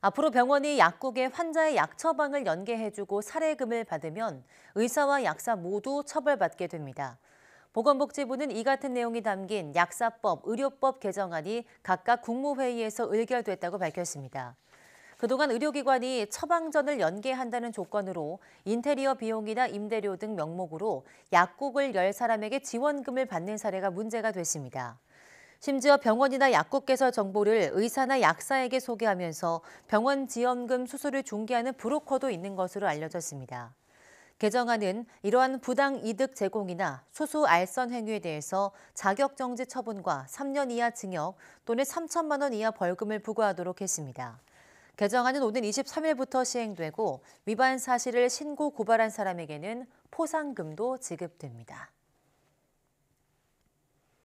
앞으로 병원이 약국에 환자의 약 처방을 연계해주고 사례금을 받으면 의사와 약사 모두 처벌받게 됩니다. 보건복지부는 이 같은 내용이 담긴 약사법, 의료법 개정안이 각각 국무회의에서 의결됐다고 밝혔습니다. 그동안 의료기관이 처방전을 연계한다는 조건으로 인테리어 비용이나 임대료 등 명목으로 약국을 열 사람에게 지원금을 받는 사례가 문제가 됐습니다. 심지어 병원이나 약국에서 정보를 의사나 약사에게 소개하면서 병원 지원금 수수료 중개하는 브로커도 있는 것으로 알려졌습니다. 개정안은 이러한 부당 이득 제공이나 수수 알선 행위에 대해서 자격정지 처분과 3년 이하 징역 또는 3천만 원 이하 벌금을 부과하도록 했습니다. 개정안은 오는 23일부터 시행되고 위반 사실을 신고 고발한 사람에게는 포상금도 지급됩니다.